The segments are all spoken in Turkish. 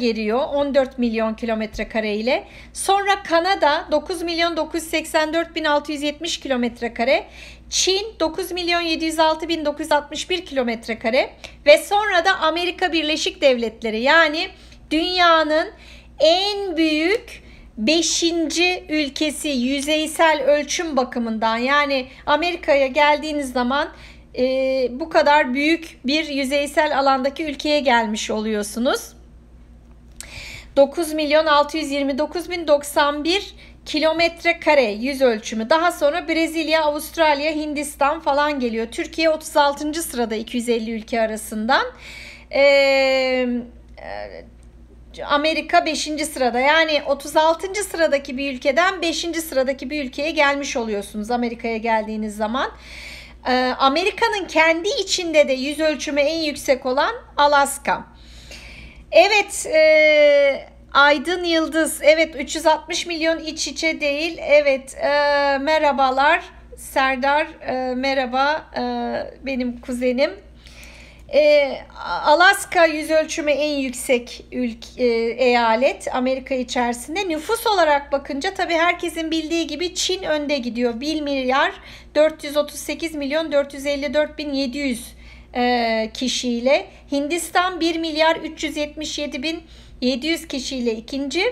geriyor 14 milyon kilometre kare ile. Sonra Kanada 9 milyon 984 bin 670 kilometre kare. Çin 9 milyon 706 bin 961 kilometre kare. Ve sonra da Amerika Birleşik Devletleri yani dünyanın en büyük 5. ülkesi yüzeysel ölçüm bakımından yani Amerika'ya geldiğiniz zaman e, bu kadar büyük bir yüzeysel alandaki ülkeye gelmiş oluyorsunuz. 9 milyon 629 bin 91 kilometre kare yüz ölçümü. Daha sonra Brezilya, Avustralya, Hindistan falan geliyor. Türkiye 36. sırada 250 ülke arasından. Ee, e, Amerika 5. sırada yani 36. sıradaki bir ülkeden 5. sıradaki bir ülkeye gelmiş oluyorsunuz Amerika'ya geldiğiniz zaman. Ee, Amerika'nın kendi içinde de yüz ölçümü en yüksek olan Alaska. Evet e, Aydın Yıldız evet 360 milyon iç içe değil evet e, merhabalar Serdar e, merhaba e, benim kuzenim. E, Alaska yüz ölçümü en yüksek ülke, e, eyalet Amerika içerisinde. Nüfus olarak bakınca tabi herkesin bildiği gibi Çin önde gidiyor. 1 milyar 438 milyon 454 bin 700 e, kişiyle. Hindistan 1 milyar 377 bin 700 kişiyle ikinci.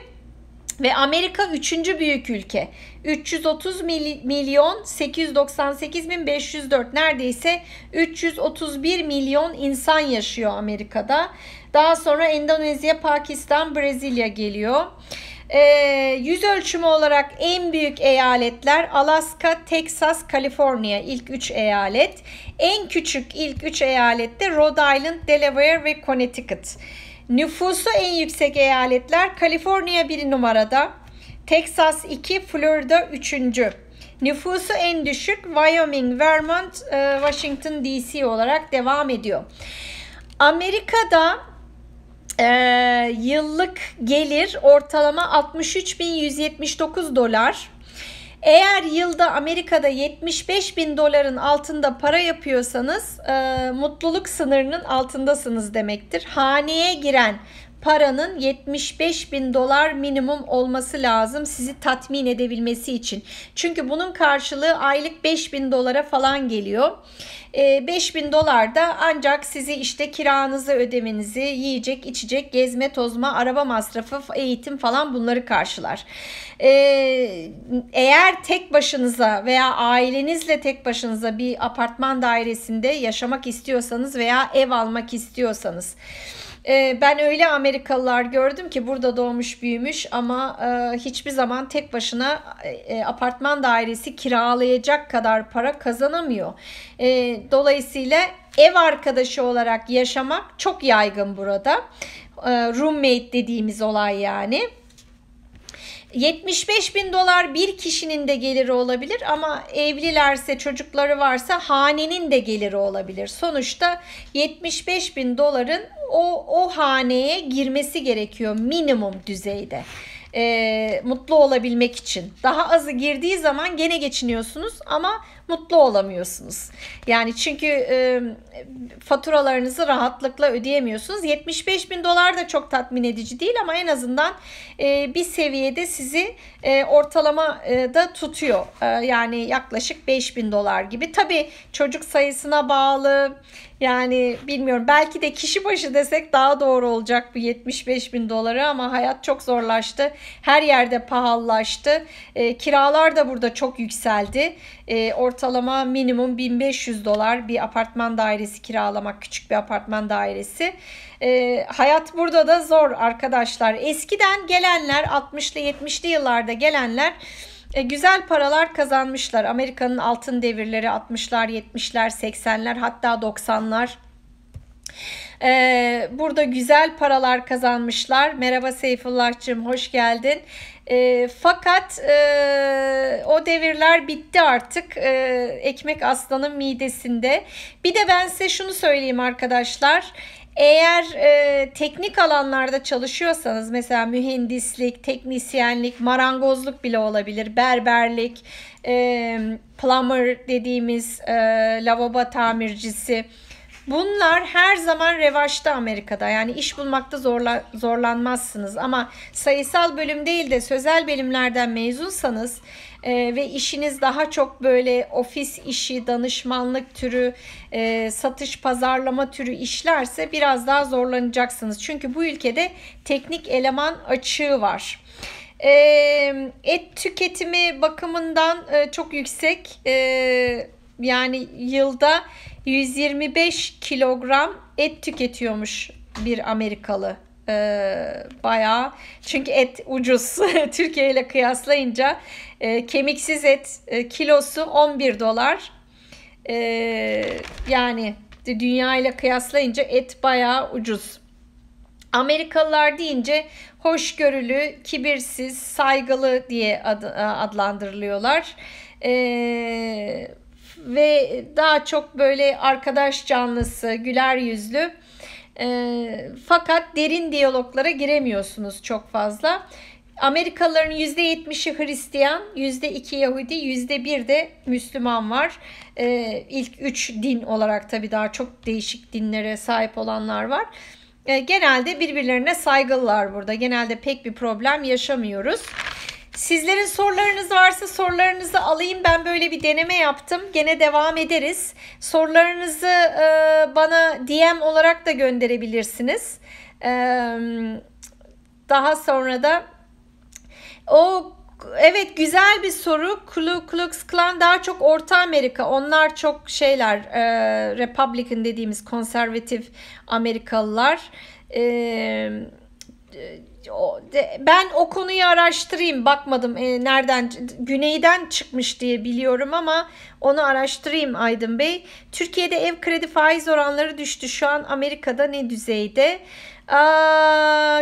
Ve Amerika üçüncü büyük ülke. 330 milyon 898 bin 504 neredeyse 331 milyon insan yaşıyor Amerika'da. Daha sonra Endonezya, Pakistan, Brezilya geliyor. E, yüz ölçümü olarak en büyük eyaletler Alaska, Texas, Kaliforniya ilk 3 eyalet. En küçük ilk 3 eyalette Rhode Island, Delaware ve Connecticut. Nüfusu en yüksek eyaletler Kaliforniya 1 numarada, Texas 2, Florida 3. Nüfusu en düşük Wyoming, Vermont, e, Washington DC olarak devam ediyor. Amerika'da ee, yıllık gelir ortalama 63.179 dolar. Eğer yılda Amerika'da 75 bin doların altında para yapıyorsanız e, mutluluk sınırının altındasınız demektir. Haneye giren paranın 75 bin dolar minimum olması lazım sizi tatmin edebilmesi için. Çünkü bunun karşılığı aylık 5 bin dolara falan geliyor. 5 ee, bin dolar da ancak sizi işte kiranızı ödemenizi, yiyecek, içecek, gezme, tozma, araba masrafı, eğitim falan bunları karşılar. Ee, eğer tek başınıza veya ailenizle tek başınıza bir apartman dairesinde yaşamak istiyorsanız veya ev almak istiyorsanız ee, ben öyle Amerikalılar gördüm ki burada doğmuş büyümüş ama e, hiçbir zaman tek başına e, apartman dairesi kiralayacak kadar para kazanamıyor. Ee, dolayısıyla ev arkadaşı olarak yaşamak çok yaygın burada. Ee, roommate dediğimiz olay yani. 75 bin dolar bir kişinin de geliri olabilir ama evlilerse çocukları varsa hanenin de geliri olabilir. Sonuçta 75 bin doların o, o haneye girmesi gerekiyor minimum düzeyde e, mutlu olabilmek için. Daha azı girdiği zaman gene geçiniyorsunuz ama mutlu olamıyorsunuz. Yani çünkü e, faturalarınızı rahatlıkla ödeyemiyorsunuz. 75 bin dolar da çok tatmin edici değil ama en azından e, bir seviyede sizi e, ortalama e, da tutuyor. E, yani yaklaşık 5 bin dolar gibi. Tabii çocuk sayısına bağlı. Yani bilmiyorum belki de kişi başı desek daha doğru olacak bu 75 bin doları ama hayat çok zorlaştı. Her yerde pahalılaştı. E, kiralar da burada çok yükseldi. E, ortalama ortalama minimum 1500 dolar bir apartman dairesi kiralamak küçük bir apartman dairesi. E, hayat burada da zor arkadaşlar. Eskiden gelenler 60'lı 70'li yıllarda gelenler e, güzel paralar kazanmışlar. Amerika'nın altın devirleri 60'lar, 70'ler, 80'ler hatta 90'lar. Ee, burada güzel paralar kazanmışlar. Merhaba Seyfullah'cığım hoş geldin. E, fakat e, o devirler bitti artık e, ekmek aslanın midesinde. Bir de ben size şunu söyleyeyim arkadaşlar. Eğer e, teknik alanlarda çalışıyorsanız mesela mühendislik, teknisyenlik, marangozluk bile olabilir, berberlik, e, plumber dediğimiz e, lavabo tamircisi, Bunlar her zaman revaçta Amerika'da. Yani iş bulmakta zorla, zorlanmazsınız. Ama sayısal bölüm değil de sözel bölümlerden mezunsanız e, ve işiniz daha çok böyle ofis işi, danışmanlık türü, e, satış pazarlama türü işlerse biraz daha zorlanacaksınız. Çünkü bu ülkede teknik eleman açığı var. E, et tüketimi bakımından e, çok yüksek. E, yani yılda 125 kilogram et tüketiyormuş bir Amerikalı e, bayağı çünkü et ucuz Türkiye ile kıyaslayınca e, kemiksiz et e, kilosu 11 dolar e, yani dünya ile kıyaslayınca et bayağı ucuz. Amerikalılar deyince hoşgörülü, kibirsiz, saygılı diye ad, e, adlandırılıyorlar. Ee, ve daha çok böyle arkadaş canlısı, güler yüzlü. E, fakat derin diyaloglara giremiyorsunuz çok fazla. Amerikalıların %70'i Hristiyan, %2 Yahudi, %1 de Müslüman var. Ee, ilk 3 din olarak tabii daha çok değişik dinlere sahip olanlar var. Ee, genelde birbirlerine saygılılar burada. Genelde pek bir problem yaşamıyoruz. Sizlerin sorularınız varsa sorularınızı alayım. Ben böyle bir deneme yaptım. Gene devam ederiz. Sorularınızı e, bana DM olarak da gönderebilirsiniz. E, daha sonra da o evet güzel bir soru. Ku Klux Klan daha çok Orta Amerika. Onlar çok şeyler e, Republican dediğimiz konservatif Amerikalılar. Eee ee, ben o konuyu araştırayım bakmadım e, nereden güneyden çıkmış diye biliyorum ama onu araştırayım Aydın Bey. Türkiye'de ev kredi faiz oranları düştü şu an Amerika'da ne düzeyde?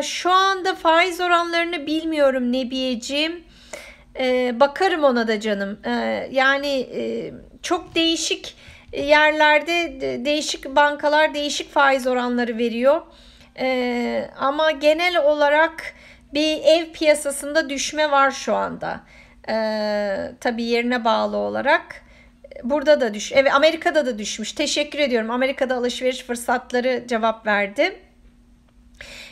şu anda faiz oranlarını bilmiyorum Nebiyeciğim. Ee, bakarım ona da canım. Ee, yani e, çok değişik yerlerde değişik bankalar değişik faiz oranları veriyor. E, ama genel olarak bir ev piyasasında düşme var şu anda. E, tabii yerine bağlı olarak. Burada da düş. Evet Amerika'da da düşmüş. Teşekkür ediyorum. Amerika'da alışveriş fırsatları cevap verdi.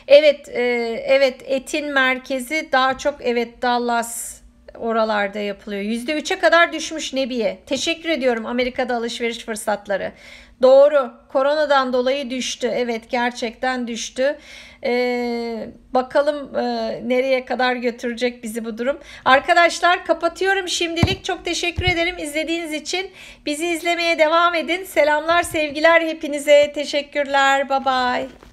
Evet, e, evet etin merkezi daha çok evet Dallas oralarda yapılıyor. %3'e kadar düşmüş Nebiye. Teşekkür ediyorum Amerika'da alışveriş fırsatları. Doğru. Koronadan dolayı düştü. Evet gerçekten düştü. Ee, bakalım e, nereye kadar götürecek bizi bu durum. Arkadaşlar kapatıyorum şimdilik. Çok teşekkür ederim izlediğiniz için. Bizi izlemeye devam edin. Selamlar, sevgiler hepinize. Teşekkürler. Bye bye.